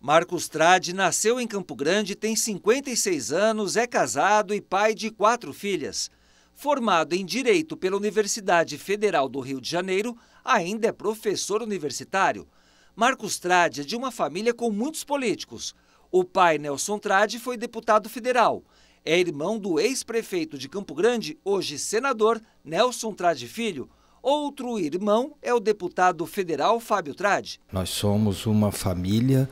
Marcos Trade nasceu em Campo Grande, tem 56 anos, é casado e pai de quatro filhas. Formado em Direito pela Universidade Federal do Rio de Janeiro, ainda é professor universitário. Marcos Trade é de uma família com muitos políticos. O pai, Nelson Trade, foi deputado federal. É irmão do ex-prefeito de Campo Grande, hoje senador, Nelson Trade Filho. Outro irmão é o deputado federal Fábio Trade. Nós somos uma família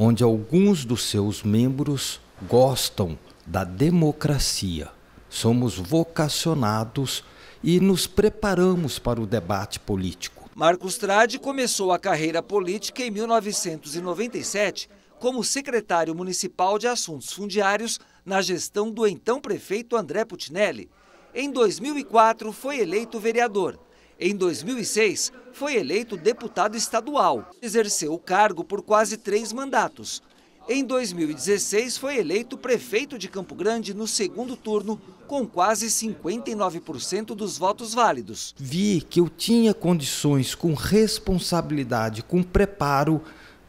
onde alguns dos seus membros gostam da democracia. Somos vocacionados e nos preparamos para o debate político. Marcos Trade começou a carreira política em 1997 como secretário municipal de assuntos fundiários na gestão do então prefeito André Putinelli. Em 2004 foi eleito vereador em 2006, foi eleito deputado estadual. Exerceu o cargo por quase três mandatos. Em 2016, foi eleito prefeito de Campo Grande no segundo turno, com quase 59% dos votos válidos. Vi que eu tinha condições, com responsabilidade, com preparo,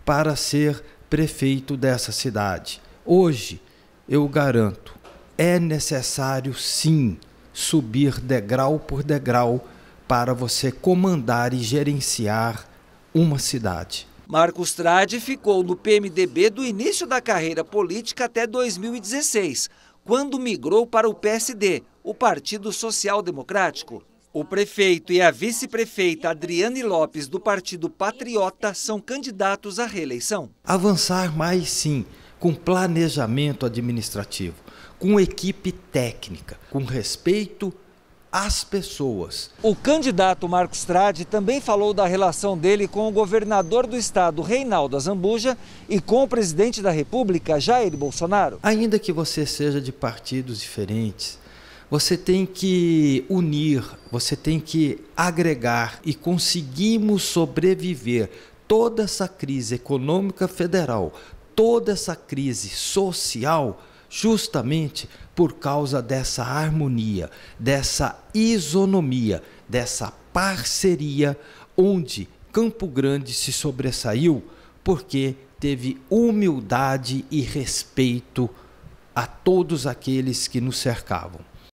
para ser prefeito dessa cidade. Hoje, eu garanto, é necessário sim subir degrau por degrau para você comandar e gerenciar uma cidade. Marcos Trade ficou no PMDB do início da carreira política até 2016, quando migrou para o PSD, o Partido Social Democrático. O prefeito e a vice-prefeita Adriane Lopes, do Partido Patriota, são candidatos à reeleição. Avançar mais sim, com planejamento administrativo, com equipe técnica, com respeito as pessoas. O candidato Marco Strade também falou da relação dele com o governador do estado, Reinaldo Azambuja, e com o presidente da República, Jair Bolsonaro. Ainda que você seja de partidos diferentes, você tem que unir, você tem que agregar e conseguimos sobreviver toda essa crise econômica federal, toda essa crise social justamente por causa dessa harmonia, dessa isonomia, dessa parceria onde Campo Grande se sobressaiu porque teve humildade e respeito a todos aqueles que nos cercavam.